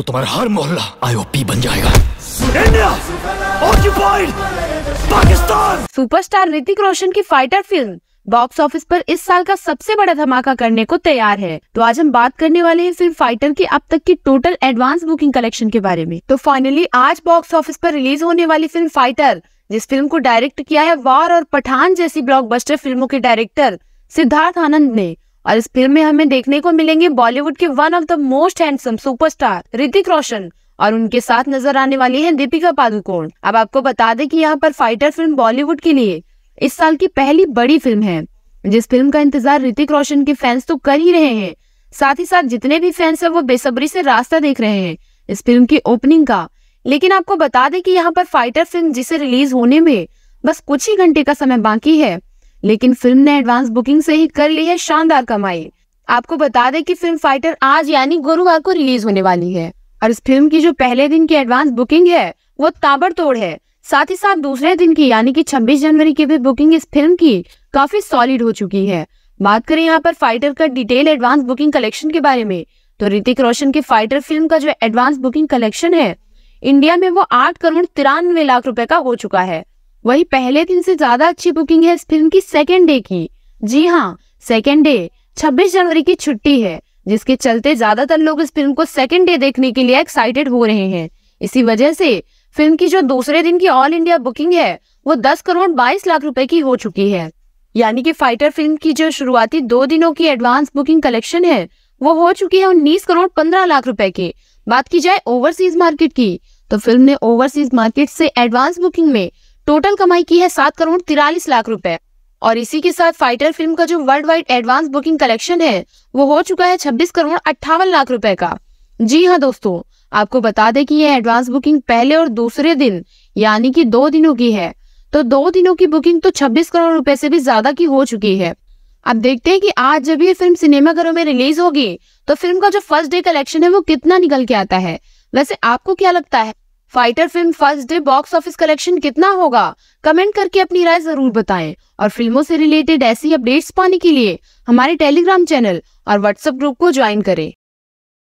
तो तुम्हारा हर मोहल्ला आईओपी बन जाएगा सुपरस्टार ऋतिक रोशन की फाइटर फिल्म बॉक्स ऑफिस पर इस साल का सबसे बड़ा धमाका करने को तैयार है तो आज हम बात करने वाले हैं फिल्म फाइटर की अब तक की टोटल एडवांस बुकिंग कलेक्शन के बारे में तो फाइनली आज बॉक्स ऑफिस पर रिलीज होने वाली फिल्म फाइटर जिस फिल्म को डायरेक्ट किया है वार और पठान जैसी ब्लॉकबस्टर फिल्मों के डायरेक्टर सिद्धार्थ आनंद ने और इस फिल्म में हमें देखने को मिलेंगे बॉलीवुड के one of the most handsome superstar Hrithik Roshan और उनके साथ नजर आने वाली हैं दीपिका पादुकोण अब आपको बता दें कि यहाँ पर फाइटर फिल्म बॉलीवुड के लिए इस साल की पहली बड़ी फिल्म है जिस फिल्म का इंतजार ऋतिक रोशन के फैंस तो कर ही रहे हैं साथ ही साथ जितने भी फैंस है वो बेसब्री से रास्ता देख रहे हैं इस फिल्म की ओपनिंग का लेकिन आपको बता दें कि यहाँ पर फाइटर फिल्म जिसे रिलीज होने में बस कुछ ही घंटे का समय बाकी है लेकिन फिल्म ने एडवांस बुकिंग से ही कर ली है शानदार कमाई आपको बता दें कि फिल्म फाइटर आज यानी गुरुवार को रिलीज होने वाली है और इस फिल्म की जो पहले दिन की एडवांस बुकिंग है वो ताबड़तोड़ है साथ ही साथ दूसरे दिन की यानी कि 26 जनवरी की भी बुकिंग इस फिल्म की काफी सॉलिड हो चुकी है बात करें यहाँ पर फाइटर का डिटेल एडवांस बुकिंग कलेक्शन के बारे में तो ऋतिक रोशन की फाइटर फिल्म का जो एडवांस बुकिंग कलेक्शन है इंडिया में वो आठ करोड़ तिरानवे लाख रुपए का हो चुका है वही पहले दिन से ज्यादा अच्छी बुकिंग है इस फिल्म की सेकेंड डे की जी हाँ सेकेंड डे 26 जनवरी की छुट्टी है जिसके चलते ज्यादातर लोग इस फिल्म को सेकेंड डे देखने के लिए एक्साइटेड हो रहे हैं इसी वजह से फिल्म की जो दूसरे दिन की ऑल इंडिया बुकिंग है वो 10 करोड़ 22 लाख रुपए की हो चुकी है यानी कि फाइटर फिल्म की जो शुरुआती दो दिनों की एडवांस बुकिंग कलेक्शन है वो हो चुकी है उन्नीस करोड़ पंद्रह लाख रुपए की बात की जाए ओवरसीज मार्केट की तो फिल्म ने ओवरसीज मार्केट से एडवांस बुकिंग में टोटल कमाई की है सात करोड़ तिरालीस लाख रुपए और इसी के साथ फाइटर फिल्म का जो worldwide advance booking collection है वो हो चुका है छब्बीस करोड़ अट्ठावन लाख रुपए का जी हाँ दोस्तों आपको बता दें कि ये एडवांस बुकिंग पहले और दूसरे दिन यानी कि दो दिनों की है तो दो दिनों की बुकिंग तो 26 करोड़ रुपए से भी ज्यादा की हो चुकी है अब देखते हैं कि आज जब ये फिल्म सिनेमाघरों में रिलीज होगी तो फिल्म का जो फर्स्ट डे कलेक्शन है वो कितना निकल के आता है वैसे आपको क्या लगता है fighter film first day box office collection कितना होगा कमेंट करके अपनी राय जरूर बताएं और फिल्मों से रिलेटेड ऐसी अपडेट्स पाने के लिए हमारे टेलीग्राम चैनल और व्हाट्सएप ग्रुप को ज्वाइन करें